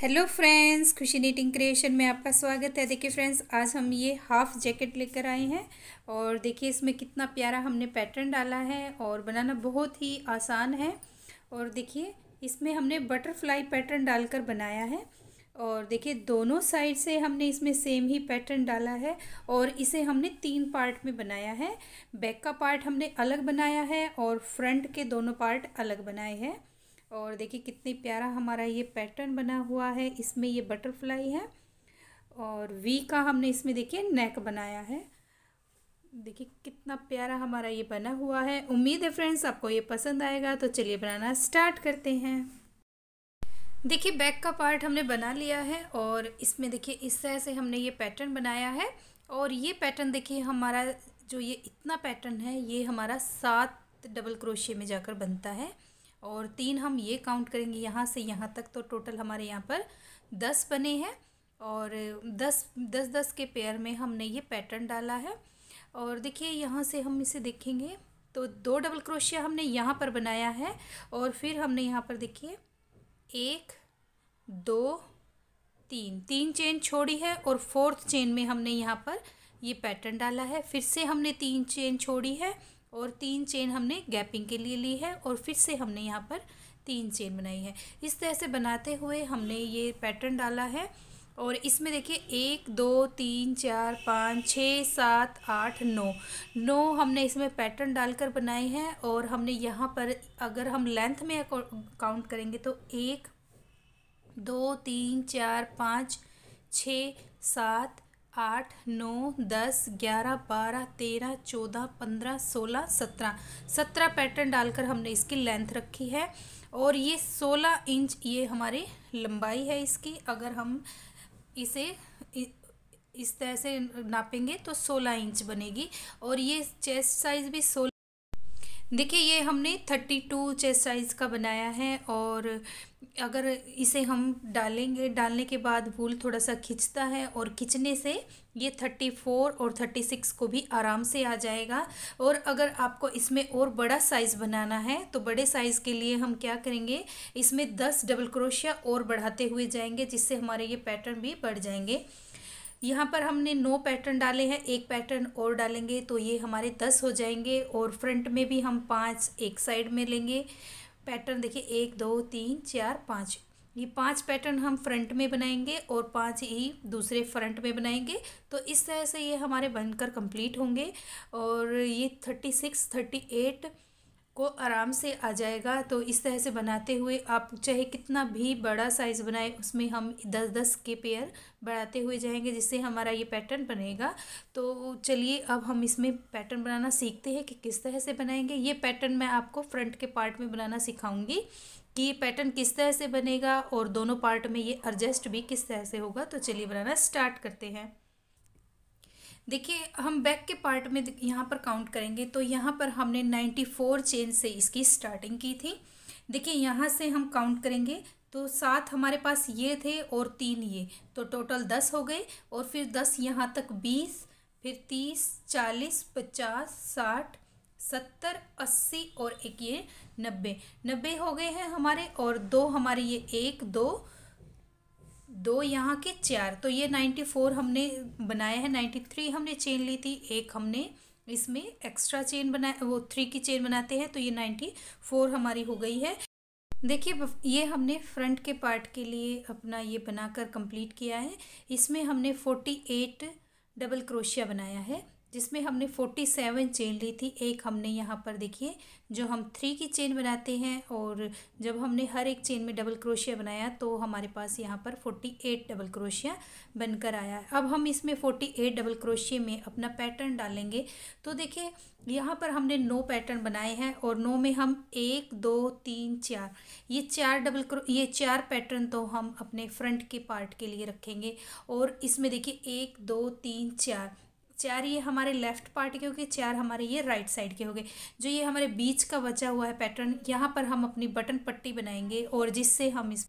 hello friends Khushi knitting creation में आपका स्वागत है देखिए फ्रेंड्स आज हम ये हाफ़ जैकेट लेकर आए हैं और देखिए इसमें कितना प्यारा हमने पैटर्न डाला है और बनाना बहुत ही आसान है और देखिए इसमें हमने बटरफ्लाई पैटर्न डालकर बनाया है और देखिए दोनों साइड से हमने इसमें सेम ही पैटर्न डाला है और इसे हमने तीन पार्ट में बनाया है बैक का पार्ट हमने अलग बनाया है और फ्रंट के दोनों पार्ट अलग बनाए हैं और देखिए कितनी प्यारा हमारा ये पैटर्न बना हुआ है इसमें ये बटरफ्लाई है और वी का हमने इसमें देखिए नेक बनाया है देखिए कितना प्यारा हमारा ये बना हुआ है उम्मीद है फ्रेंड्स आपको ये पसंद आएगा तो चलिए बनाना स्टार्ट करते हैं देखिए बैक का पार्ट हमने बना लिया है और इसमें देखिए इस तरह से हमने ये पैटर्न बनाया है और ये पैटर्न देखिए हमारा जो ये इतना पैटर्न है ये हमारा सात डबल क्रोशे में जाकर बनता है और तीन हम ये काउंट करेंगे यहाँ से यहाँ तक तो टोटल हमारे यहाँ पर दस बने हैं और दस दस दस के पेयर में हमने ये पैटर्न डाला है और देखिए यहाँ से हम इसे देखेंगे तो दो डबल क्रोशिया हमने यहाँ पर बनाया है और फिर हमने यहाँ पर देखिए एक दो तीन तीन चेन छोड़ी है और फोर्थ चेन में हमने यहाँ पर ये पैटर्न डाला है फिर से हमने तीन चेन छोड़ी है और तीन चेन हमने गैपिंग के लिए ली है और फिर से हमने यहाँ पर तीन चेन बनाई है इस तरह से बनाते हुए हमने ये पैटर्न डाला है और इसमें देखिए एक दो तीन चार पाँच छः सात आठ नौ नौ हमने इसमें पैटर्न डालकर बनाए हैं और हमने यहाँ पर अगर हम लेंथ में काउंट करेंगे तो एक दो तीन चार पाँच छ सात आठ नौ दस ग्यारह बारह तेरह चौदह पंद्रह सोलह सत्रह सत्रह पैटर्न डालकर हमने इसकी लेंथ रखी है और ये सोलह इंच ये हमारी लंबाई है इसकी अगर हम इसे इस तरह से नापेंगे तो सोलह इंच बनेगी और ये चेस्ट साइज़ भी सोलह देखिए ये हमने थर्टी टू चेस्ट साइज़ का बनाया है और अगर इसे हम डालेंगे डालने के बाद भूल थोड़ा सा खिंचता है और खिंचने से ये थर्टी फोर और थर्टी सिक्स को भी आराम से आ जाएगा और अगर आपको इसमें और बड़ा साइज़ बनाना है तो बड़े साइज़ के लिए हम क्या करेंगे इसमें दस डबल क्रोशिया और बढ़ाते हुए जाएंगे जिससे हमारे ये पैटर्न भी बढ़ जाएंगे यहाँ पर हमने नौ पैटर्न डाले हैं एक पैटर्न और डालेंगे तो ये हमारे दस हो जाएंगे और फ्रंट में भी हम पाँच एक साइड में लेंगे पैटर्न देखिए एक दो तीन चार पाँच ये पांच पैटर्न हम फ्रंट में बनाएंगे और पांच ही दूसरे फ्रंट में बनाएंगे तो इस तरह से ये हमारे बनकर कंप्लीट होंगे और ये थर्टी सिक्स थर्टी एट को आराम से आ जाएगा तो इस तरह से बनाते हुए आप चाहे कितना भी बड़ा साइज़ बनाए उसमें हम दस दस के पेयर बढ़ाते हुए जाएंगे जिससे हमारा ये पैटर्न बनेगा तो चलिए अब हम इसमें पैटर्न बनाना सीखते हैं कि किस तरह से बनाएंगे ये पैटर्न मैं आपको फ्रंट के पार्ट में बनाना सिखाऊंगी कि ये पैटर्न किस तरह से बनेगा और दोनों पार्ट में ये एडजस्ट भी किस तरह से होगा तो चलिए बनाना स्टार्ट करते हैं देखिए हम बैक के पार्ट में यहाँ पर काउंट करेंगे तो यहाँ पर हमने नाइन्टी फोर चेन से इसकी स्टार्टिंग की थी देखिए यहाँ से हम काउंट करेंगे तो सात हमारे पास ये थे और तीन ये तो टोटल दस हो गए और फिर दस यहाँ तक बीस फिर तीस चालीस पचास साठ सत्तर अस्सी और एक ये नब्बे नब्बे हो गए हैं हमारे और दो हमारे ये एक दो दो यहाँ के चार तो ये नाइन्टी फोर हमने बनाया है नाइन्टी थ्री हमने चेन ली थी एक हमने इसमें एक्स्ट्रा चेन बनाए वो थ्री की चेन बनाते हैं तो ये नाइन्टी फोर हमारी हो गई है देखिए ये हमने फ्रंट के पार्ट के लिए अपना ये बनाकर कंप्लीट किया है इसमें हमने फोर्टी एट डबल क्रोशिया बनाया है जिसमें हमने फोर्टी सेवन चेन ली थी एक हमने यहाँ पर देखिए जो हम थ्री की चेन बनाते हैं और जब हमने हर एक चेन में डबल क्रोशिया बनाया तो हमारे पास यहाँ पर फोर्टी एट डबल क्रोशिया बनकर आया अब हम इसमें फोर्टी एट डबल क्रोशिया में अपना पैटर्न डालेंगे तो देखिए यहाँ पर हमने नौ पैटर्न बनाए हैं और नौ में हम एक दो तीन चार ये चार डबल क्रो ये चार पैटर्न तो हम अपने फ्रंट के पार्ट के लिए रखेंगे और इसमें देखिए एक दो तीन चार चार ये हमारे लेफ्ट पार्ट के हो गए चार हमारे ये राइट साइड के हो गए जो ये हमारे बीच का बचा हुआ है पैटर्न यहाँ पर हम अपनी बटन पट्टी बनाएंगे और जिससे हम इस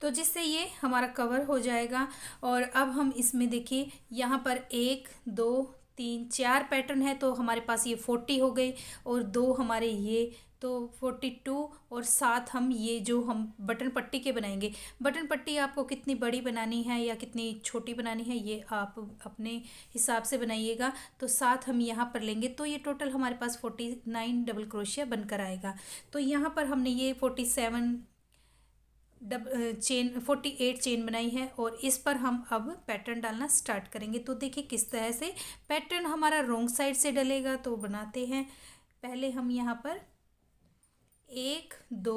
तो जिससे ये हमारा कवर हो जाएगा और अब हम इसमें देखिए यहाँ पर एक दो तीन चार पैटर्न है तो हमारे पास ये फोर्टी हो गई और दो हमारे ये तो फोर्टी टू और साथ हम ये जो हम बटन पट्टी के बनाएंगे बटन पट्टी आपको कितनी बड़ी बनानी है या कितनी छोटी बनानी है ये आप अपने हिसाब से बनाइएगा तो साथ हम यहाँ पर लेंगे तो ये टोटल हमारे पास फोर्टी नाइन डबल क्रोशिया बनकर आएगा तो यहाँ पर हमने ये फोर्टी सेवन डब चेन फोर्टी एट चेन बनाई है और इस पर हम अब पैटर्न डालना स्टार्ट करेंगे तो देखिए किस तरह से पैटर्न हमारा रोंग साइड से डलेगा तो बनाते हैं पहले हम यहाँ पर एक दो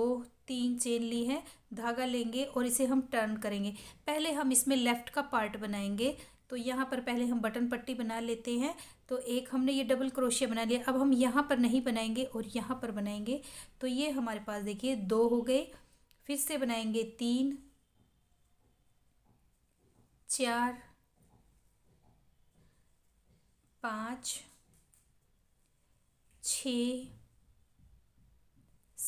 तीन चेन ली है धागा लेंगे और इसे हम टर्न करेंगे पहले हम इसमें लेफ़्ट का पार्ट बनाएंगे तो यहाँ पर पहले हम बटन पट्टी बना लेते हैं तो एक हमने ये डबल क्रोशिया बना लिया अब हम यहाँ पर नहीं बनाएंगे और यहाँ पर बनाएंगे तो ये हमारे पास देखिए दो हो गए फिर से बनाएंगे तीन चार पाँच छ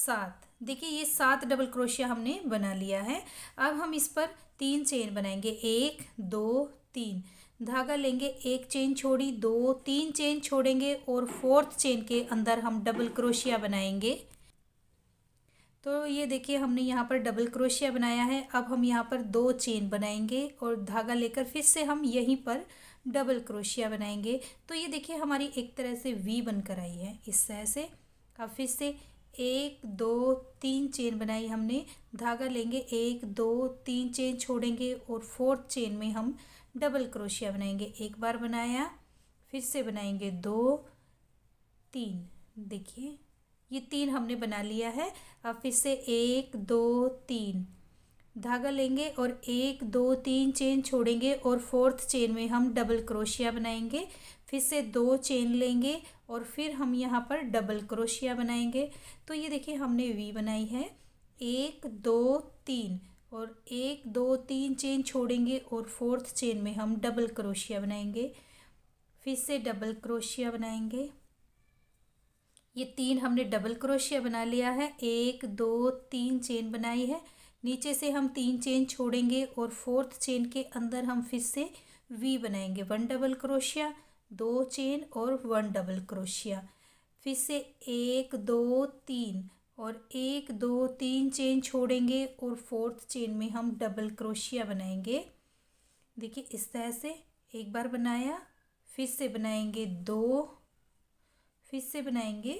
सात देखिए ये सात डबल क्रोशिया हमने बना लिया है अब हम इस पर तीन चेन बनाएंगे एक दो तीन धागा लेंगे एक चेन छोड़ी दो तीन चेन छोड़ेंगे और फोर्थ चेन के अंदर हम डबल क्रोशिया बनाएंगे तो ये देखिए हमने यहाँ पर डबल क्रोशिया बनाया है अब हम यहाँ पर दो चेन बनाएंगे और धागा लेकर फिर से हम यहीं पर डबल क्रोशिया बनाएंगे तो ये देखिए हमारी एक तरह से वी बनकर आई है इस तरह से अब फिर से एक दो तीन चेन बनाई हमने धागा लेंगे एक दो तीन चेन छोड़ेंगे और फोर्थ चेन में हम डबल क्रोशिया बनाएंगे एक बार बनाया फिर से बनाएंगे दो तीन देखिए ये तीन हमने बना लिया है अब फिर से एक दो तीन धागा लेंगे और एक दो तीन चेन छोड़ेंगे और फोर्थ चेन में हम डबल क्रोशिया बनाएंगे फिर से दो चेन लेंगे और फिर हम यहाँ पर डबल क्रोशिया बनाएंगे तो ये देखिए हमने वी बनाई है एक दो तीन और एक दो तीन चेन छोड़ेंगे और फोर्थ चेन में हम डबल क्रोशिया बनाएंगे फिर से डबल क्रोशिया बनाएंगे ये तीन हमने डबल क्रोशिया बना लिया है एक दो तीन चेन बनाई है नीचे से हम तीन चेन छोड़ेंगे और फोर्थ चेन के अंदर हम फिर से वी बनाएंगे वन डबल क्रोशिया दो चेन और वन डबल क्रोशिया फिर से एक दो तीन और एक दो तीन चेन छोड़ेंगे और फोर्थ चेन में हम डबल क्रोशिया बनाएंगे देखिए इस तरह से एक बार बनाया फिर से बनाएंगे दो फिर से बनाएंगे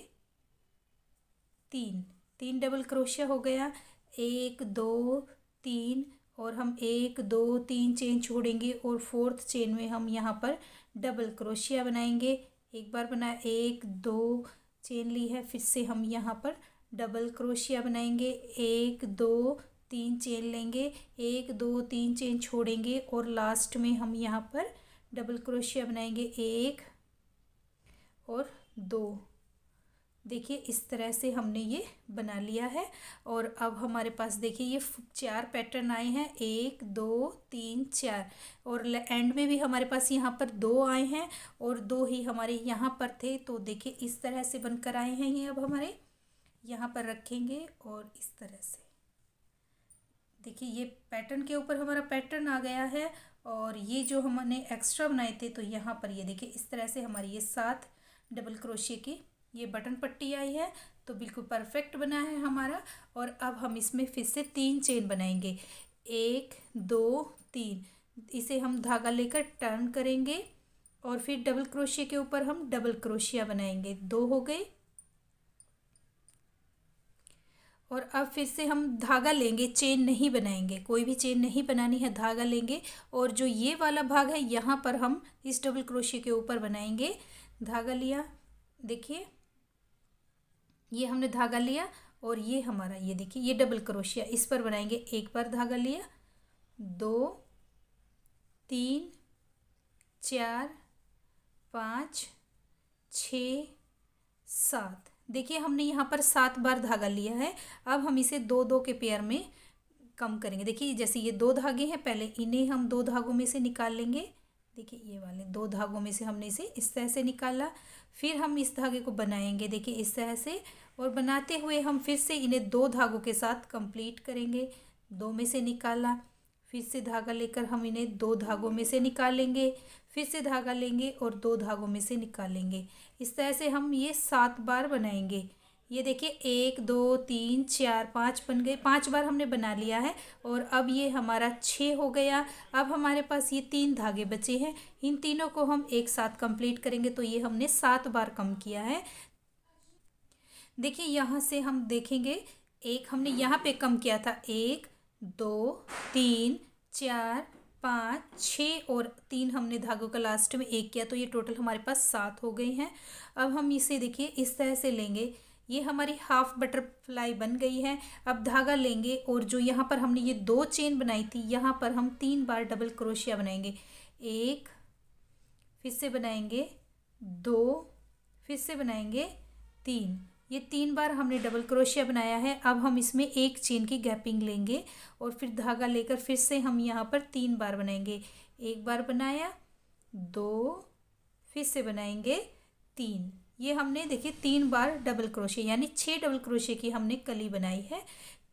तीन तीन डबल क्रोशिया हो गया एक दो तीन और हम एक दो तीन चेन छोड़ेंगे और फोर्थ चेन में हम यहाँ पर डबल क्रोशिया बनाएंगे एक बार बना एक दो चेन ली है फिर से हम यहाँ पर डबल क्रोशिया बनाएंगे एक दो तीन चेन लेंगे एक दो तीन चेन छोड़ेंगे और लास्ट में हम यहाँ पर डबल क्रोशिया बनाएंगे एक और दो देखिए इस तरह से हमने ये बना लिया है और अब हमारे पास देखिए ये चार पैटर्न आए हैं एक दो तीन चार और एंड में भी हमारे पास यहाँ पर दो आए हैं और दो ही हमारे यहाँ पर थे तो देखिए इस तरह से बनकर आए हैं ये अब हमारे यहाँ पर रखेंगे और इस तरह से देखिए ये पैटर्न के ऊपर हमारा पैटर्न आ गया है और ये जो हमने एक्स्ट्रा बनाए थे तो यहाँ पर ये देखिए इस तरह से हमारे ये सात डबल क्रोशिए की ये बटन पट्टी आई है तो बिल्कुल परफेक्ट बना है हमारा और अब हम इसमें फिर से तीन चेन बनाएंगे एक दो तीन इसे हम धागा लेकर टर्न करेंगे और फिर डबल क्रोशिया के ऊपर हम डबल क्रोशिया बनाएंगे दो हो गए और अब फिर से हम धागा लेंगे चेन नहीं बनाएंगे कोई भी चेन नहीं बनानी है धागा लेंगे और जो ये वाला भाग है यहाँ पर हम इस डबल क्रोशिया के ऊपर बनाएंगे धागा लिया देखिए ये हमने धागा लिया और ये हमारा ये देखिए ये डबल क्रोशिया इस पर बनाएंगे एक बार धागा लिया दो तीन चार पाँच छ सात देखिए हमने यहाँ पर सात बार धागा लिया है अब हम इसे दो दो के पेयर में कम करेंगे देखिए जैसे ये दो धागे हैं पहले इन्हें हम दो धागों में से निकाल लेंगे देखिए ये वाले दो धागों में से हमने इसे इस तरह से निकाला फिर हम इस धागे को बनाएंगे देखिए इस तरह से और बनाते हुए हम फिर से इन्हें दो धागों के साथ कंप्लीट करेंगे दो में से निकाला फिर से धागा लेकर हम इन्हें दो धागों में से निकालेंगे फिर से धागा लेंगे और दो धागों में से निकालेंगे इस तरह से हम ये सात बार बनाएंगे ये देखिए एक दो तीन चार पाँच बन गए पांच बार हमने बना लिया है और अब ये हमारा छः हो गया अब हमारे पास ये तीन धागे बचे हैं इन तीनों को हम एक साथ कंप्लीट करेंगे तो ये हमने सात बार कम किया है देखिए यहाँ से हम देखेंगे एक हमने यहाँ पे कम किया था एक दो तीन चार पाँच छः और तीन हमने धागों का लास्ट में एक किया तो ये टोटल हमारे पास सात हो गए हैं अब हम इसे देखिए इस तरह से लेंगे ये हमारी हाफ बटरफ्लाई बन गई है अब धागा लेंगे और जो यहाँ पर हमने ये दो चेन बनाई थी यहाँ पर हम तीन बार डबल क्रोशिया बनाएंगे एक फिर से बनाएंगे दो फिर से बनाएंगे तीन ये तीन बार हमने डबल क्रोशिया बनाया है अब हम इसमें एक चेन की गैपिंग लेंगे और फिर धागा लेकर फिर से हम यहाँ पर तीन बार बनाएंगे एक बार बनाया दो फिर से बनाएंगे तीन ये हमने देखिए तीन बार डबल क्रोशे यानी छः डबल क्रोशे की हमने कली बनाई है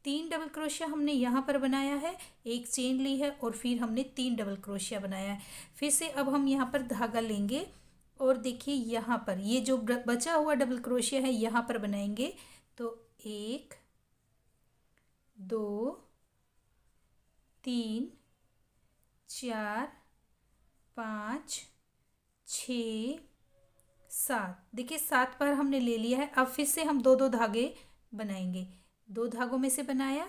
तीन डबल क्रोशिया हमने यहाँ पर बनाया है एक चेन ली है और फिर हमने तीन डबल क्रोशिया बनाया है फिर से अब हम यहाँ पर धागा लेंगे और देखिए यहाँ पर ये जो बचा हुआ डबल क्रोशिया है यहाँ पर बनाएंगे तो एक दो तीन चार पाँच छ सात देखिए सात बार हमने ले लिया है अब फिर से हम दो दो धागे बनाएंगे दो धागों में से बनाया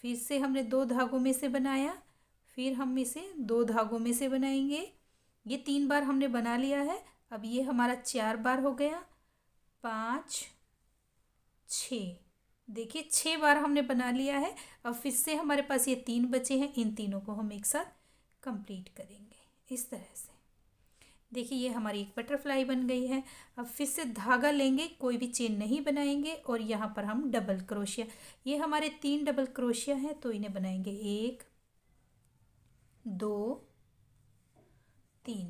फिर से हमने दो धागों में से बनाया फिर हम इसे दो धागों में से बनाएंगे ये तीन बार हमने बना लिया है अब ये हमारा चार बार हो गया पाँच छ देखिए छः बार हमने बना लिया है अब फिर से हमारे पास ये तीन बचे हैं इन तीनों को हम एक साथ कंप्लीट करेंगे इस तरह से देखिए ये हमारी एक बटरफ्लाई बन गई है अब फिर से धागा लेंगे कोई भी चेन नहीं बनाएंगे और यहाँ पर हम डबल क्रोशिया ये हमारे तीन डबल क्रोशिया हैं तो इन्हें बनाएंगे एक दो तीन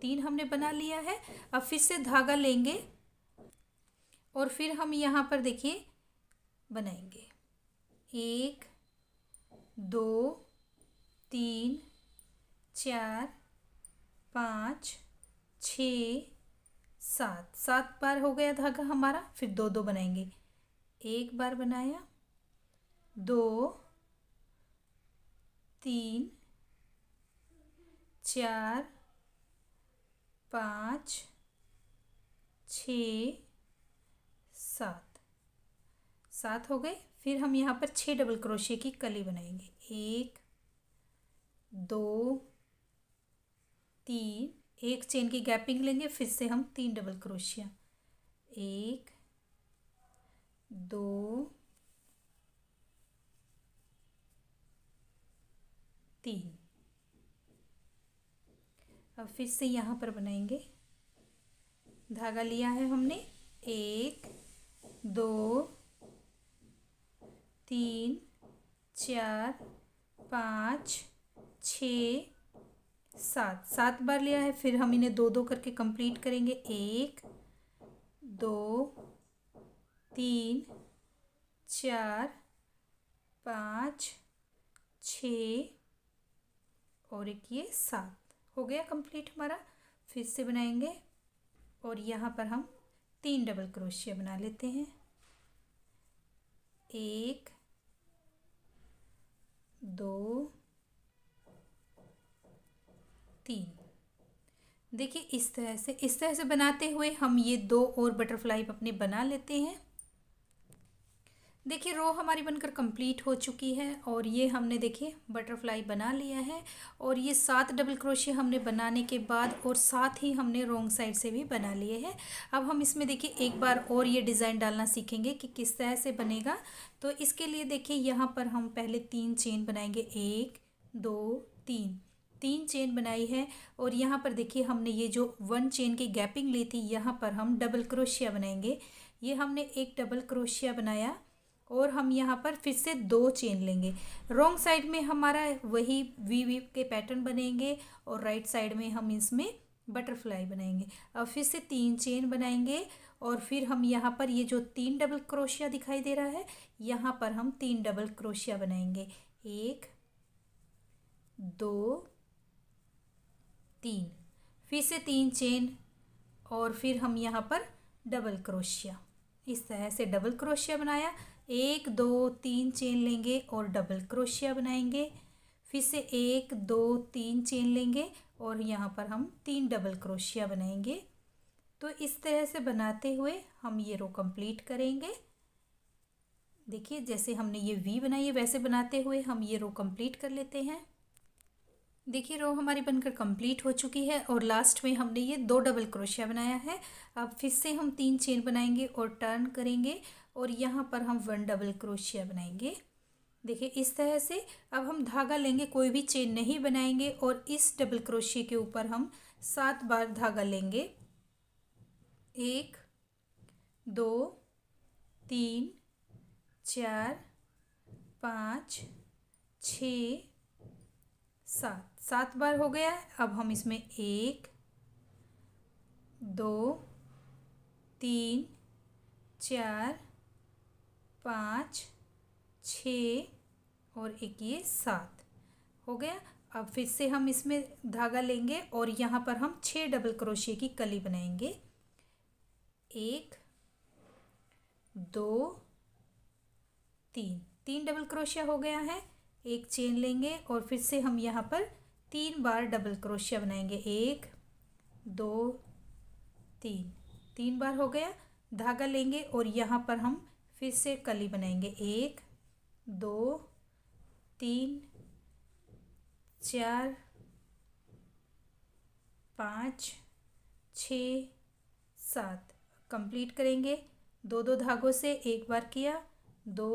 तीन हमने बना लिया है अब फिर से धागा लेंगे और फिर हम यहाँ पर देखिए बनाएंगे एक दो तीन चार पाँच छ सात सात बार हो गया धागा हमारा फिर दो दो बनाएंगे एक बार बनाया दो तीन चार पाँच छ सात सात हो गए फिर हम यहाँ पर छः डबल क्रोशे की कली बनाएंगे एक दो तीन एक चेन की गैपिंग लेंगे फिर से हम तीन डबल क्रोशिया एक दो तीन अब फिर से यहाँ पर बनाएंगे धागा लिया है हमने एक दो तीन चार पाँच छ सात सात बार लिया है फिर हम इन्हें दो दो करके कंप्लीट करेंगे एक दो तीन चार पाँच छ और एक ये सात हो गया कंप्लीट हमारा फिर से बनाएंगे और यहाँ पर हम तीन डबल क्रोशिया बना लेते हैं एक दो तीन देखिए इस तरह से इस तरह से बनाते हुए हम ये दो और बटरफ्लाई अपने बना लेते हैं देखिए रो हमारी बनकर कंप्लीट हो चुकी है और ये हमने देखिए बटरफ्लाई बना लिया है और ये सात डबल क्रोशिया हमने बनाने के बाद और साथ ही हमने रोंग साइड से भी बना लिए हैं अब हम इसमें देखिए एक बार और ये डिज़ाइन डालना सीखेंगे कि किस तरह से बनेगा तो इसके लिए देखिए यहाँ पर हम पहले तीन चेन बनाएंगे एक दो तीन तीन चेन बनाई है और यहाँ पर देखिए हमने ये जो वन चेन की गैपिंग ली थी यहाँ पर हम डबल क्रोशिया बनाएंगे ये हमने एक डबल क्रोशिया बनाया और हम यहाँ पर फिर से दो चेन लेंगे रॉन्ग साइड में हमारा वही वी वी के पैटर्न बनेंगे और राइट साइड में हम इसमें बटरफ्लाई बनाएंगे अब फिर से तीन चेन बनाएंगे और फिर हम यहाँ पर ये जो तीन डबल क्रोशिया दिखाई दे रहा है यहाँ पर हम तीन डबल क्रोशिया बनाएंगे एक दो तीन फिर से तीन चेन और फिर हम यहाँ पर डबल क्रोशिया इस तरह से डबल क्रोशिया बनाया एक दो तीन चेन लेंगे और डबल क्रोशिया बनाएंगे फिर से एक दो तीन चेन लेंगे और यहाँ पर हम तीन डबल क्रोशिया बनाएंगे तो इस तरह से बनाते हुए हम ये रो कंप्लीट करेंगे देखिए जैसे हमने ये वी बनाई है वैसे बनाते हुए हम ये रो कंप्लीट कर लेते हैं देखिए रो हमारी बनकर कंप्लीट हो चुकी है और लास्ट में हमने ये दो डबल क्रोशिया बनाया है अब फिर से हम तीन चेन बनाएंगे और टर्न करेंगे और यहाँ पर हम वन डबल क्रोशिया बनाएंगे देखिए इस तरह से अब हम धागा लेंगे कोई भी चेन नहीं बनाएंगे और इस डबल क्रोशिया के ऊपर हम सात बार धागा लेंगे एक दो तीन चार पाँच छ सात सात बार हो गया है अब हम इसमें एक दो तीन चार पाँच छ और एक ये सात हो गया अब फिर से हम इसमें धागा लेंगे और यहाँ पर हम छः डबल क्रोशिए की कली बनाएंगे एक दो तीन तीन डबल क्रोशिया हो गया है एक चेन लेंगे और फिर से हम यहाँ पर तीन बार डबल क्रोशिया बनाएंगे एक दो तीन तीन बार हो गया धागा लेंगे और यहाँ पर हम फिर से कली बनाएंगे एक दो तीन चार पाँच छ सात कंप्लीट करेंगे दो दो धागों से एक बार किया दो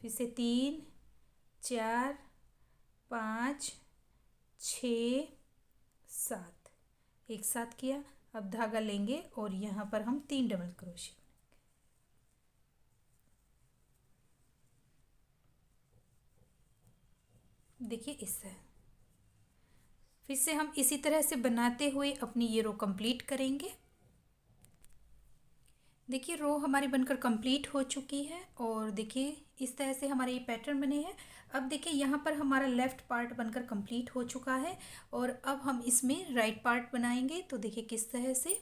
फिर से तीन चार पाँच छ सात एक साथ किया अब धागा लेंगे और यहाँ पर हम तीन डबल क्रोशिया देखिए इस तरह फिर से हम इसी तरह से बनाते हुए अपनी ये रो कंप्लीट करेंगे देखिए रो हमारी बनकर कंप्लीट हो चुकी है और देखिए इस तरह से हमारे ये पैटर्न बने हैं अब देखिए यहाँ पर हमारा लेफ़्ट पार्ट बनकर कंप्लीट हो चुका है और अब हम इसमें राइट पार्ट बनाएंगे तो देखिए किस तरह से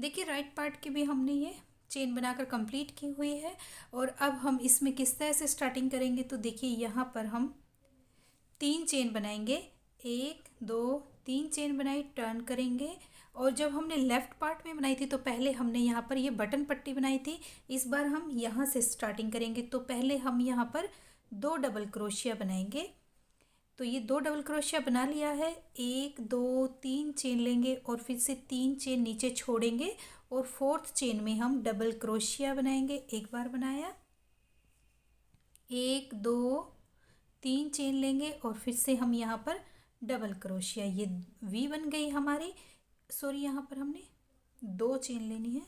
देखिए राइट पार्ट की भी हमने ये चेन बनाकर कंप्लीट की हुई है और अब हम इसमें किस तरह से स्टार्टिंग करेंगे तो देखिए यहाँ पर हम तीन चेन बनाएंगे एक दो तीन चेन बनाई टर्न करेंगे और जब हमने लेफ़्ट पार्ट में बनाई थी तो पहले हमने यहाँ पर ये बटन पट्टी बनाई थी इस बार हम यहाँ से स्टार्टिंग करेंगे तो पहले हम यहाँ पर दो डबल क्रोशिया बनाएंगे तो ये दो डबल क्रोशिया बना लिया है एक दो तीन चेन लेंगे और फिर से तीन चेन नीचे छोड़ेंगे और फोर्थ चेन में हम डबल क्रोशिया बनाएंगे एक बार बनाया एक दो तीन चेन लेंगे और फिर से हम यहाँ पर डबल क्रोशिया ये वी बन गई हमारी सॉरी यहाँ पर हमने दो चेन लेनी है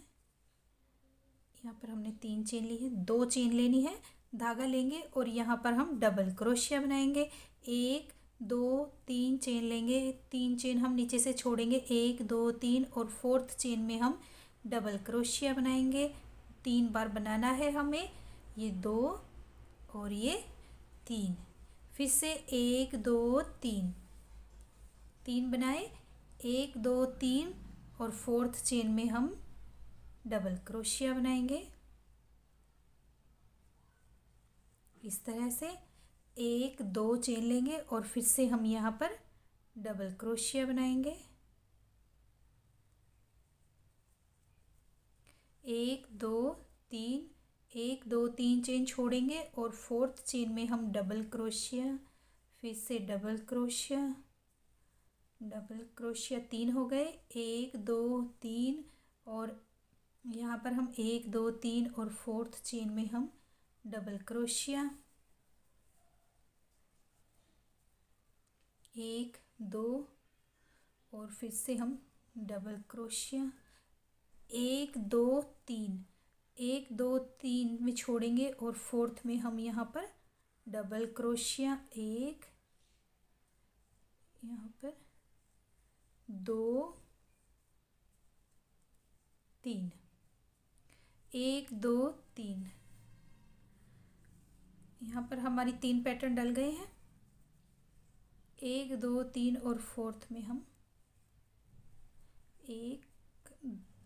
यहाँ पर हमने तीन चेन ली है दो चेन लेनी है धागा लेंगे और यहाँ पर हम डबल क्रोशिया बनाएंगे एक दो तीन चेन लेंगे तीन चेन हम नीचे से छोड़ेंगे एक दो तीन और फोर्थ चेन में हम डबल क्रोशिया बनाएंगे तीन बार बनाना है हमें ये दो और ये तीन फिर से एक दो तीन तीन बनाए एक दो तीन और फोर्थ चेन में हम डबल क्रोशिया बनाएंगे इस तरह से एक दो चेन लेंगे और फिर से हम यहाँ पर डबल क्रोशिया बनाएंगे एक दो तीन एक दो तीन चेन छोड़ेंगे और फोर्थ चेन में हम डबल क्रोशिया फिर से डबल क्रोशिया डबल क्रोशिया तीन हो गए एक दो तीन और यहाँ पर हम एक दो तीन और फोर्थ चेन में हम डबल क्रोशिया एक दो और फिर से हम डबल क्रोशिया एक दो तीन एक दो तीन में छोड़ेंगे और फोर्थ में हम यहाँ पर डबल क्रोशिया एक यहाँ पर दो तीन एक दो तीन यहाँ पर हमारी तीन पैटर्न डल गए हैं एक दो तीन और फोर्थ में हम एक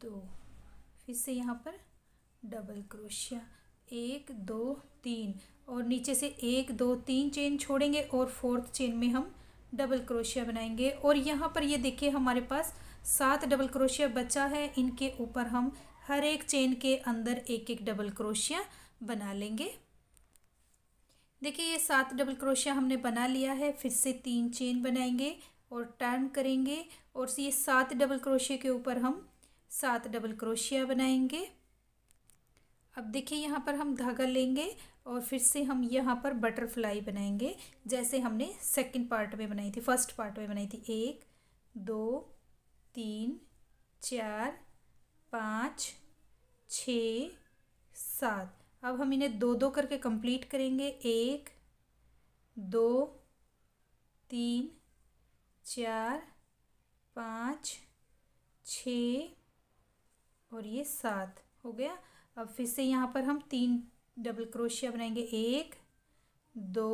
दो फिर से यहाँ पर डबल क्रोशिया एक दो तीन और नीचे से एक दो तीन चेन छोड़ेंगे और फोर्थ चेन में हम डबल क्रोशिया बनाएंगे और यहाँ पर ये देखिए हमारे पास सात डबल क्रोशिया बचा है इनके ऊपर हम हर एक चेन के अंदर एक एक डबल क्रोशिया बना लेंगे देखिए ये सात डबल क्रोशिया हमने बना लिया है फिर से तीन चेन बनाएंगे और टर्न करेंगे और ये सात डबल क्रोशिया के ऊपर हम सात डबल क्रोशिया बनाएंगे अब देखिए यहाँ पर हम धागा लेंगे और फिर से हम यहाँ पर बटरफ्लाई बनाएंगे जैसे हमने सेकंड पार्ट में बनाई थी फर्स्ट पार्ट में बनाई थी एक दो तीन चार पाँच छ सात अब हम इन्हें दो दो करके कंप्लीट करेंगे एक दो तीन चार पाँच छ और ये सात हो गया अब फिर से यहाँ पर हम तीन डबल क्रोशिया बनाएंगे एक दो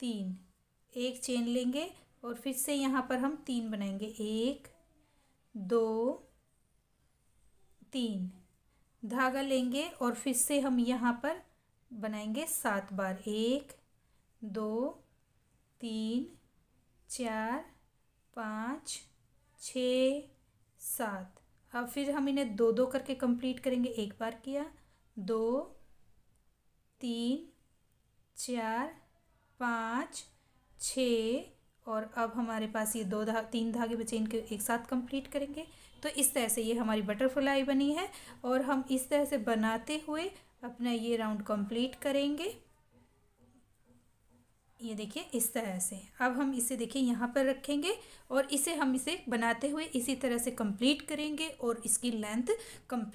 तीन एक चेन लेंगे और फिर से यहाँ पर हम तीन बनाएंगे एक दो तीन धागा लेंगे और फिर से हम यहाँ पर बनाएंगे सात बार एक दो तीन चार पाँच छ सात अब फिर हम इन्हें दो दो करके कंप्लीट करेंगे एक बार किया दो तीन चार पाँच छ और अब हमारे पास ये दो धा तीन धागे बचे इनके एक साथ कंप्लीट करेंगे तो इस तरह से ये हमारी बटरफ्लाई बनी है और हम इस तरह से बनाते हुए अपना ये राउंड कंप्लीट करेंगे ये देखिए इस तरह से अब हम इसे देखिए यहाँ पर रखेंगे और इसे हम इसे बनाते हुए इसी तरह से कंप्लीट करेंगे और इसकी लेंथ कंप्लीट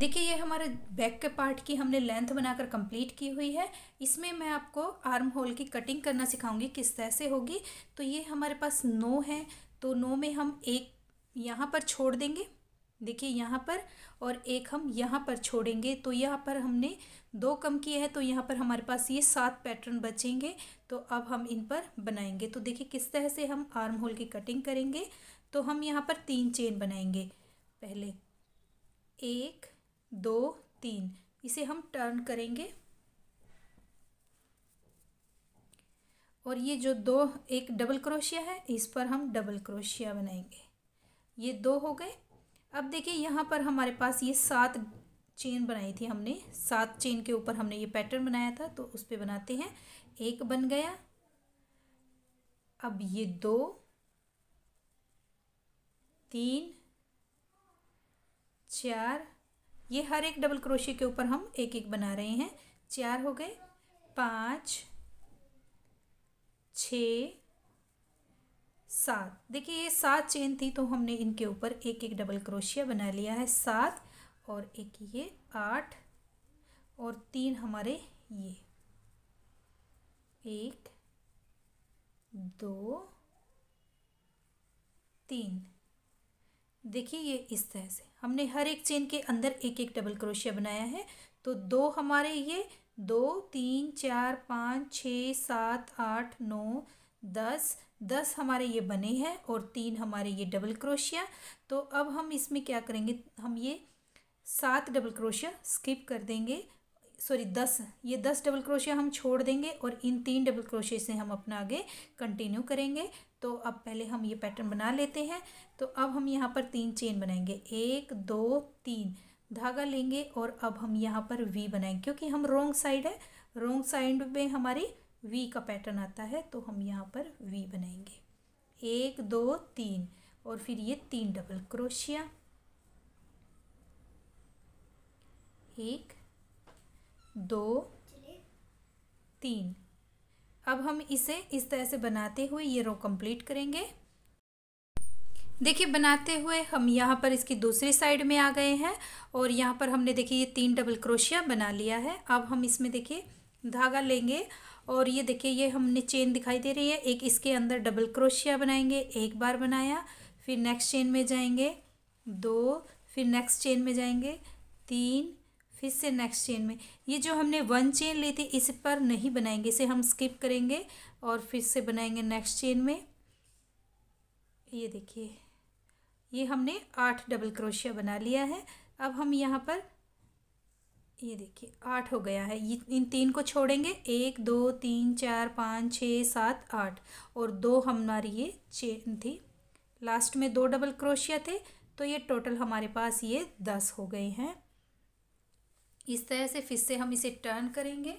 देखिए ये हमारे बैक के पार्ट की हमने लेंथ बनाकर कंप्लीट की हुई है इसमें मैं आपको आर्म होल की कटिंग करना सिखाऊंगी किस तरह से होगी तो ये हमारे पास नो है तो नो में हम एक यहाँ पर छोड़ देंगे देखिए यहाँ पर और एक हम यहाँ पर छोड़ेंगे तो यहाँ पर हमने दो कम किए हैं तो यहाँ पर हमारे पास ये सात पैटर्न बचेंगे तो अब हम इन पर बनाएंगे तो देखिए किस तरह से हम आर्म होल की कटिंग करेंगे तो हम यहाँ पर तीन चेन बनाएंगे पहले एक दो तीन इसे हम टर्न करेंगे और ये जो दो एक डबल क्रोशिया है इस पर हम डबल क्रोशिया बनाएंगे ये दो हो गए अब देखिए यहाँ पर हमारे पास ये सात चेन बनाई थी हमने सात चेन के ऊपर हमने ये पैटर्न बनाया था तो उस पर बनाते हैं एक बन गया अब ये दो तीन चार ये हर एक डबल क्रोशिया के ऊपर हम एक एक बना रहे हैं चार हो गए पाँच छ सात देखिए ये सात चेन थी तो हमने इनके ऊपर एक एक डबल क्रोशिया बना लिया है सात और एक ये आठ और तीन हमारे ये एक दो तीन देखिए ये इस तरह से हमने हर एक चेन के अंदर एक एक डबल क्रोशिया बनाया है तो दो हमारे ये दो तीन चार पाँच छ सात आठ नौ दस दस हमारे ये बने हैं और तीन हमारे ये डबल क्रोशिया तो अब हम इसमें क्या करेंगे हम ये सात डबल क्रोशिया स्किप कर देंगे सॉरी दस ये दस डबल क्रोशिया हम छोड़ देंगे और इन तीन डबल क्रोशिया से हम अपना आगे कंटिन्यू करेंगे तो अब पहले हम ये पैटर्न बना लेते हैं तो अब हम यहाँ पर तीन चेन बनाएंगे एक दो तीन धागा लेंगे और अब हम यहाँ पर वी बनाएंगे क्योंकि हम रोंग साइड है रोंग साइड में हमारी वी का पैटर्न आता है तो हम यहाँ पर वी बनाएंगे एक दो तीन और फिर ये तीन डबल क्रोशिया एक दो तीन अब हम इसे इस तरह से बनाते हुए ये रो कंप्लीट करेंगे देखिए बनाते हुए हम यहाँ पर इसकी दूसरी साइड में आ गए हैं और यहाँ पर हमने देखिए ये तीन डबल क्रोशिया बना लिया है अब हम इसमें देखिए धागा लेंगे और ये देखिए ये हमने चेन दिखाई दे रही है एक इसके अंदर डबल क्रोशिया बनाएंगे एक बार बनाया फिर नेक्स्ट चेन में जाएंगे दो फिर नेक्स्ट चेन में जाएंगे तीन फिर से नेक्स्ट चेन में ये जो हमने वन चेन ली थी इस पर नहीं बनाएंगे इसे हम स्किप करेंगे और फिर से बनाएंगे नेक्स्ट चेन में ये देखिए ये हमने आठ डबल क्रोशिया बना लिया है अब हम यहाँ पर ये देखिए आठ हो गया है ये इन तीन को छोड़ेंगे एक दो तीन चार पाँच छः सात आठ और दो हमारी ये चेन थी लास्ट में दो डबल क्रोशिया थे तो ये टोटल हमारे पास ये दस हो गए हैं इस तरह से फिर से हम इसे टर्न करेंगे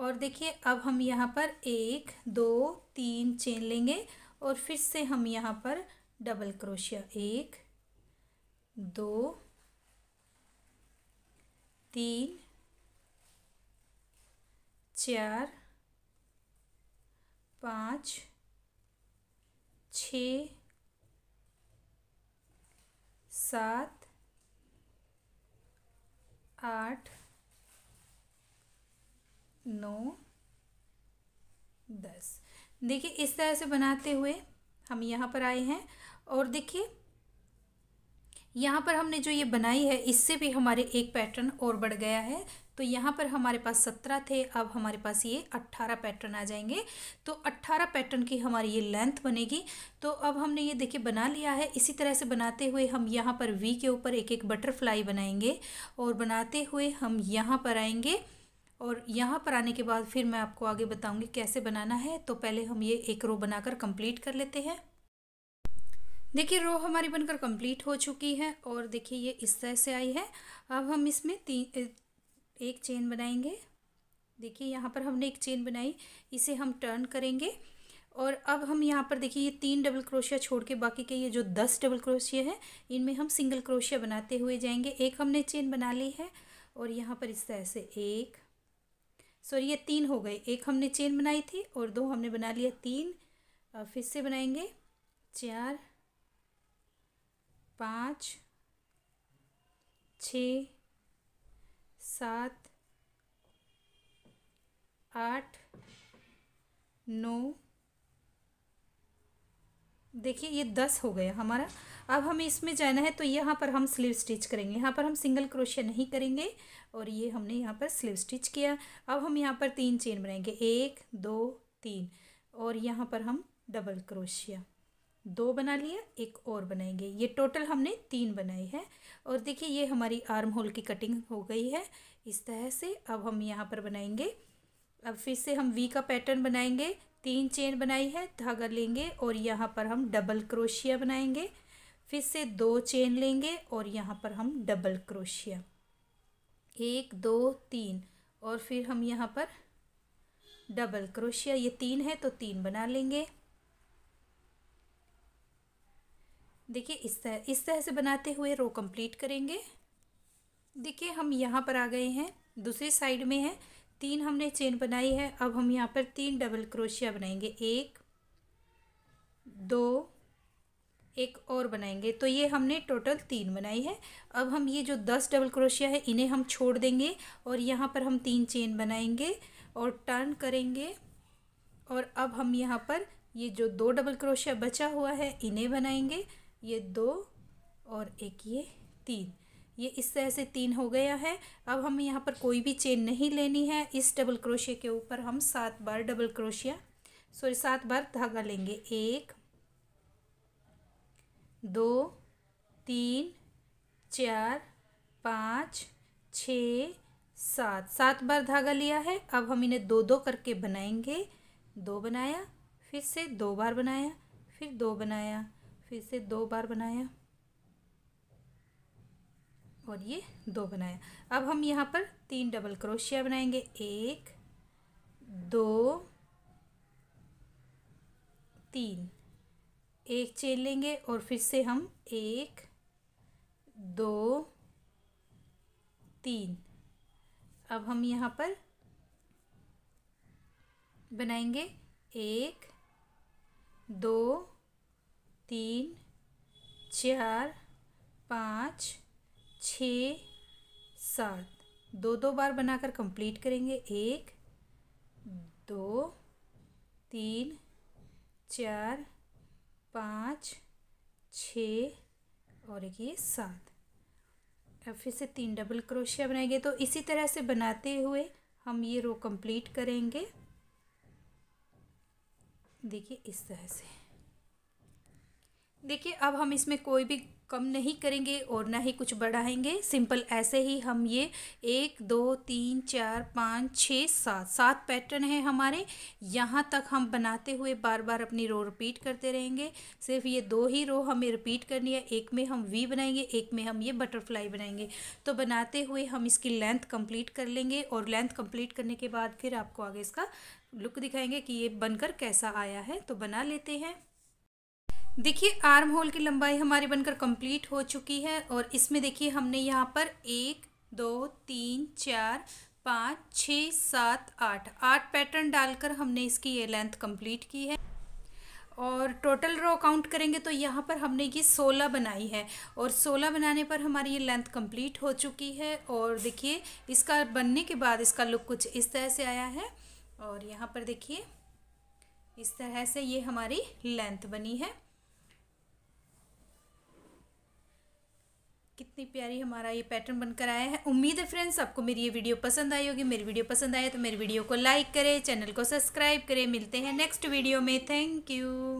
और देखिए अब हम यहाँ पर एक दो तीन चेन लेंगे और फिर से हम यहाँ पर डबल क्रोशिया एक दो तीन चार पाँच छ सात आठ नौ दस देखिए इस तरह से बनाते हुए हम यहाँ पर आए हैं और देखिए यहाँ पर हमने जो ये बनाई है इससे भी हमारे एक पैटर्न और बढ़ गया है तो यहाँ पर हमारे पास सत्रह थे अब हमारे पास ये अट्ठारह पैटर्न आ जाएंगे तो अट्ठारह पैटर्न की हमारी ये लेंथ बनेगी तो अब हमने ये देखिए बना लिया है इसी तरह से बनाते हुए हम यहाँ पर वी के ऊपर एक एक बटरफ्लाई बनाएंगे और बनाते हुए हम यहाँ पर आएंगे और यहाँ पर आने के बाद फिर मैं आपको आगे बताऊँगी कैसे बनाना है तो पहले हम ये एक रो बनाकर कंप्लीट कर लेते हैं देखिए रो हमारी बनकर कंप्लीट हो चुकी है और देखिए ये इस तरह से आई है अब हम इसमें तीन एक चेन बनाएंगे देखिए यहाँ पर हमने एक चेन बनाई इसे हम टर्न करेंगे और अब हम यहाँ पर देखिए ये तीन डबल क्रोशिया छोड़ के बाकी के ये जो दस डबल क्रोशिया है इनमें हम सिंगल क्रोशिया बनाते हुए जाएंगे एक हमने चेन बना ली है और यहाँ पर इस तरह से एक सॉरी ये तीन हो गए एक हमने चेन बनाई थी और दो हमने बना लिया तीन फिर से बनाएंगे चार पाँच छ सात आठ नौ देखिए ये दस हो गया हमारा अब हमें इसमें जाना है तो यहाँ पर हम स्लीव स्टिच करेंगे यहाँ पर हम सिंगल क्रोशिया नहीं करेंगे और ये हमने यहाँ पर स्लीव स्टिच किया अब हम यहाँ पर तीन चेन बनाएंगे एक दो तीन और यहाँ पर हम डबल क्रोशिया दो बना लिया एक और बनाएंगे ये टोटल हमने तीन बनाई है और देखिए ये हमारी आर्म होल की कटिंग हो गई है इस तरह से अब हम यहाँ पर बनाएंगे अब फिर से हम वी का पैटर्न बनाएंगे तीन चेन बनाई है धागा लेंगे और यहाँ पर हम डबल क्रोशिया बनाएंगे फिर से दो चेन लेंगे और यहाँ पर हम डबल क्रोशिया एक दो तीन और फिर हम यहाँ पर डबल क्रोशिया ये तीन है तो तीन बना लेंगे देखिए इस तरह इस तरह से बनाते हुए रो कंप्लीट करेंगे देखिए हम यहाँ पर आ गए हैं दूसरी साइड में है तीन हमने चेन बनाई है अब हम यहाँ पर तीन डबल क्रोशिया बनाएंगे एक दो एक और बनाएंगे तो ये हमने टोटल तीन बनाई है अब हम ये जो दस डबल क्रोशिया है इन्हें हम छोड़ देंगे और यहाँ पर हम तीन चेन बनाएंगे और टर्न करेंगे और अब हम यहाँ पर ये जो दो डबल क्रोशिया बचा हुआ है इन्हें बनाएंगे ये दो और एक ये तीन ये इस तरह से तीन हो गया है अब हमें यहाँ पर कोई भी चेन नहीं लेनी है इस डबल क्रोशिया के ऊपर हम सात बार डबल क्रोशिया सॉरी सात बार धागा लेंगे एक दो तीन चार पाँच छ सात सात बार धागा लिया है अब हम इन्हें दो दो करके बनाएंगे दो बनाया फिर से दो बार बनाया फिर दो बनाया फिर से दो बार बनाया और ये दो बनाया अब हम यहाँ पर तीन डबल क्रोशिया बनाएंगे एक दो तीन एक चेन लेंगे और फिर से हम एक दो तीन अब हम यहाँ पर बनाएंगे एक दो तीन चार पाँच छ सात दो दो बार बनाकर कंप्लीट करेंगे एक दो तीन चार पाँच छ और ये सात अब फिर से तीन डबल क्रोशिया बनाएंगे तो इसी तरह से बनाते हुए हम ये रो कंप्लीट करेंगे देखिए इस तरह से देखिए अब हम इसमें कोई भी कम नहीं करेंगे और ना ही कुछ बढ़ाएंगे सिंपल ऐसे ही हम ये एक दो तीन चार पाँच छः सात सात पैटर्न है हमारे यहाँ तक हम बनाते हुए बार बार अपनी रो रिपीट करते रहेंगे सिर्फ ये दो ही रो हमें रिपीट करनी है एक में हम वी बनाएंगे एक में हम ये बटरफ्लाई बनाएंगे तो बनाते हुए हम इसकी लेंथ कम्प्लीट कर लेंगे और लेंथ कम्प्लीट करने के बाद फिर आपको आगे इसका लुक दिखाएंगे कि ये बनकर कैसा आया है तो बना लेते हैं देखिए आर्म होल की लंबाई हमारी बनकर कंप्लीट हो चुकी है और इसमें देखिए हमने यहाँ पर एक दो तीन चार पाँच छः सात आठ आठ पैटर्न डालकर हमने इसकी ये लेंथ कंप्लीट की है और टोटल रो काउंट करेंगे तो यहाँ पर हमने ये सोलह बनाई है और सोलह बनाने पर हमारी ये लेंथ कंप्लीट हो चुकी है और देखिए इसका बनने के बाद इसका लुक कुछ इस तरह से आया है और यहाँ पर देखिए इस तरह से ये हमारी लेंथ बनी है कितनी प्यारी हमारा ये पैटर्न बनकर आया है उम्मीद है फ्रेंड्स आपको मेरी ये वीडियो पसंद आई होगी मेरी वीडियो पसंद आए तो मेरी वीडियो को लाइक करें चैनल को सब्सक्राइब करें मिलते हैं नेक्स्ट वीडियो में थैंक यू